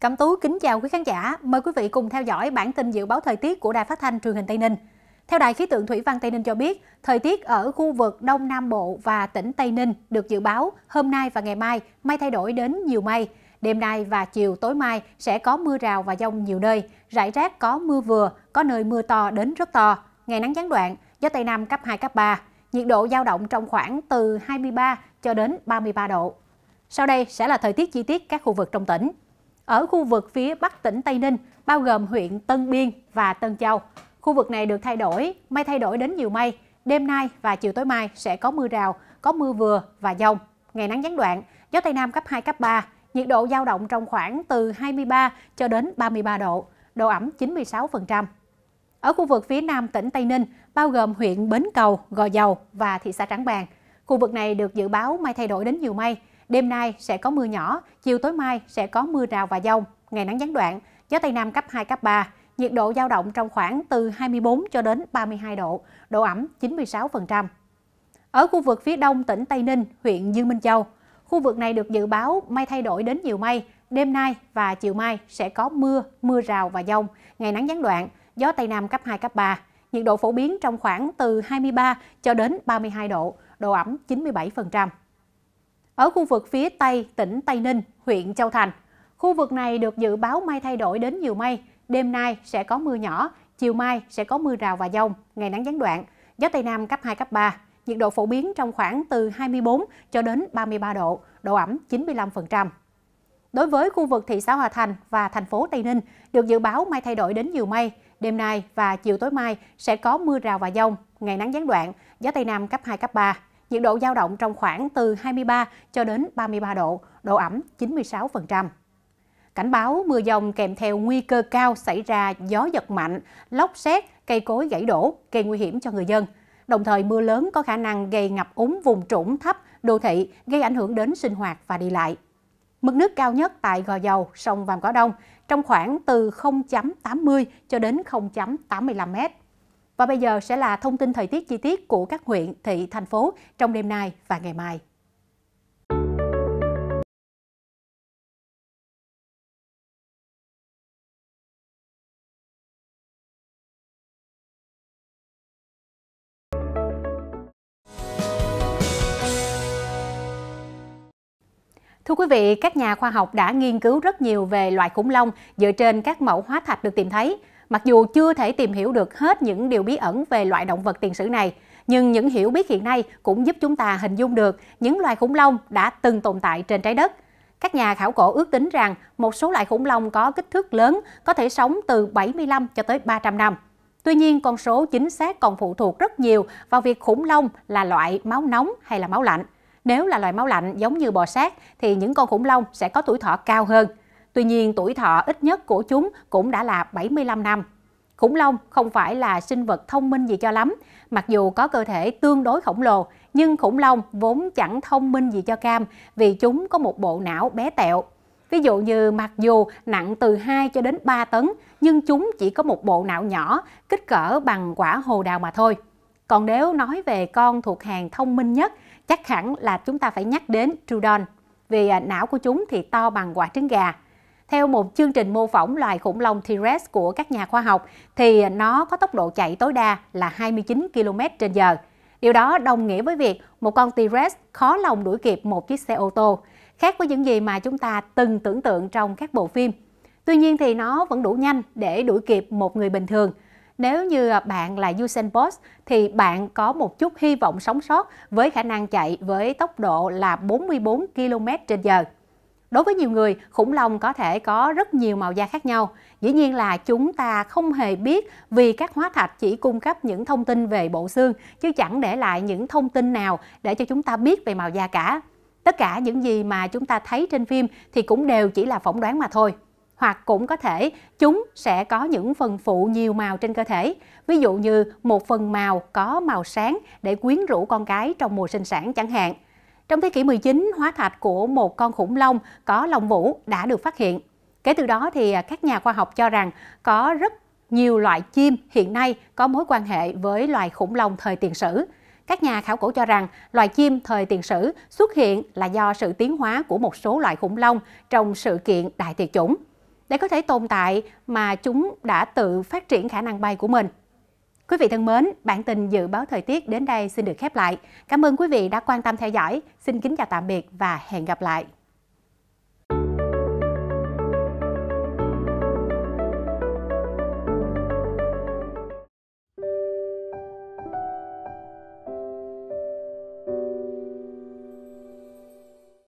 Cẩm Tú kính chào quý khán giả. Mời quý vị cùng theo dõi bản tin dự báo thời tiết của Đài Phát thanh Truyền hình Tây Ninh. Theo Đài khí tượng Thủy văn Tây Ninh cho biết, thời tiết ở khu vực Đông Nam Bộ và tỉnh Tây Ninh được dự báo hôm nay và ngày mai mây thay đổi đến nhiều mây. Đêm nay và chiều tối mai sẽ có mưa rào và dông nhiều nơi, rải rác có mưa vừa, có nơi mưa to đến rất to. Ngày nắng gián đoạn, gió Tây Nam cấp 2, cấp 3. Nhiệt độ dao động trong khoảng từ 23 cho đến 33 độ. Sau đây sẽ là thời tiết chi tiết các khu vực trong tỉnh ở khu vực phía bắc tỉnh Tây Ninh, bao gồm huyện Tân Biên và Tân Châu. Khu vực này được thay đổi, mây thay đổi đến nhiều mây. Đêm nay và chiều tối mai sẽ có mưa rào, có mưa vừa và dông. Ngày nắng gián đoạn, gió Tây Nam cấp 2, cấp 3. Nhiệt độ dao động trong khoảng từ 23 cho đến 33 độ, độ ẩm 96%. Ở khu vực phía nam tỉnh Tây Ninh, bao gồm huyện Bến Cầu, Gò Dầu và thị xã Trảng Bàng. Khu vực này được dự báo mây thay đổi đến nhiều mây, Đêm nay sẽ có mưa nhỏ, chiều tối mai sẽ có mưa rào và dông, ngày nắng gián đoạn, gió Tây Nam cấp 2, cấp 3. Nhiệt độ dao động trong khoảng từ 24 cho đến 32 độ, độ ẩm 96%. Ở khu vực phía đông tỉnh Tây Ninh, huyện Dương Minh Châu, khu vực này được dự báo mây thay đổi đến nhiều mây, đêm nay và chiều mai sẽ có mưa, mưa rào và dông, ngày nắng gián đoạn, gió Tây Nam cấp 2, cấp 3. Nhiệt độ phổ biến trong khoảng từ 23 cho đến 32 độ, độ ẩm 97% ở khu vực phía Tây tỉnh Tây Ninh, huyện Châu Thành. Khu vực này được dự báo mây thay đổi đến nhiều mây, đêm nay sẽ có mưa nhỏ, chiều mai sẽ có mưa rào và dông, ngày nắng gián đoạn, gió Tây Nam cấp 2, cấp 3. Nhiệt độ phổ biến trong khoảng từ 24 cho đến 33 độ, độ ẩm 95%. Đối với khu vực thị xã Hòa Thành và thành phố Tây Ninh, được dự báo mây thay đổi đến nhiều mây. Đêm nay và chiều tối mai sẽ có mưa rào và dông, ngày nắng gián đoạn, gió Tây Nam cấp 2, cấp 3 nhiệt độ dao động trong khoảng từ 23 cho đến 33 độ, độ ẩm 96%. Cảnh báo mưa dông kèm theo nguy cơ cao xảy ra gió giật mạnh, lốc xét, cây cối gãy đổ, gây nguy hiểm cho người dân. Đồng thời mưa lớn có khả năng gây ngập úng vùng trũng thấp, đô thị, gây ảnh hưởng đến sinh hoạt và đi lại. Mực nước cao nhất tại Gò Dầu, sông Vàm Cỏ Đông trong khoảng từ 0.80 cho đến 0.85 mét và bây giờ sẽ là thông tin thời tiết chi tiết của các huyện, thị, thành phố trong đêm nay và ngày mai. Thưa quý vị, các nhà khoa học đã nghiên cứu rất nhiều về loài khủng long dựa trên các mẫu hóa thạch được tìm thấy. Mặc dù chưa thể tìm hiểu được hết những điều bí ẩn về loại động vật tiền sử này, nhưng những hiểu biết hiện nay cũng giúp chúng ta hình dung được những loài khủng long đã từng tồn tại trên trái đất. Các nhà khảo cổ ước tính rằng một số loại khủng long có kích thước lớn có thể sống từ 75 cho tới 300 năm. Tuy nhiên, con số chính xác còn phụ thuộc rất nhiều vào việc khủng long là loại máu nóng hay là máu lạnh. Nếu là loài máu lạnh giống như bò sát thì những con khủng long sẽ có tuổi thọ cao hơn. Tuy nhiên, tuổi thọ ít nhất của chúng cũng đã là 75 năm. Khủng long không phải là sinh vật thông minh gì cho lắm. Mặc dù có cơ thể tương đối khổng lồ, nhưng khủng long vốn chẳng thông minh gì cho cam vì chúng có một bộ não bé tẹo. Ví dụ như mặc dù nặng từ 2 cho đến 3 tấn, nhưng chúng chỉ có một bộ não nhỏ, kích cỡ bằng quả hồ đào mà thôi. Còn nếu nói về con thuộc hàng thông minh nhất, chắc hẳn là chúng ta phải nhắc đến Trudon, vì à, não của chúng thì to bằng quả trứng gà. Theo một chương trình mô phỏng loài khủng long T-Rex của các nhà khoa học, thì nó có tốc độ chạy tối đa là 29 km h Điều đó đồng nghĩa với việc một con T-Rex khó lòng đuổi kịp một chiếc xe ô tô, khác với những gì mà chúng ta từng tưởng tượng trong các bộ phim. Tuy nhiên thì nó vẫn đủ nhanh để đuổi kịp một người bình thường. Nếu như bạn là Usain Bolt thì bạn có một chút hy vọng sống sót với khả năng chạy với tốc độ là 44 km h Đối với nhiều người, khủng long có thể có rất nhiều màu da khác nhau. Dĩ nhiên là chúng ta không hề biết vì các hóa thạch chỉ cung cấp những thông tin về bộ xương, chứ chẳng để lại những thông tin nào để cho chúng ta biết về màu da cả. Tất cả những gì mà chúng ta thấy trên phim thì cũng đều chỉ là phỏng đoán mà thôi. Hoặc cũng có thể chúng sẽ có những phần phụ nhiều màu trên cơ thể. Ví dụ như một phần màu có màu sáng để quyến rũ con cái trong mùa sinh sản chẳng hạn trong thế kỷ 19, hóa thạch của một con khủng long có lông vũ đã được phát hiện. Kể từ đó thì à, các nhà khoa học cho rằng có rất nhiều loại chim hiện nay có mối quan hệ với loài khủng long thời tiền sử. Các nhà khảo cổ cho rằng loài chim thời tiền sử xuất hiện là do sự tiến hóa của một số loài khủng long trong sự kiện đại tuyệt chủng. Để có thể tồn tại mà chúng đã tự phát triển khả năng bay của mình. Quý vị thân mến, bản tin dự báo thời tiết đến đây xin được khép lại. Cảm ơn quý vị đã quan tâm theo dõi. Xin kính chào tạm biệt và hẹn gặp lại.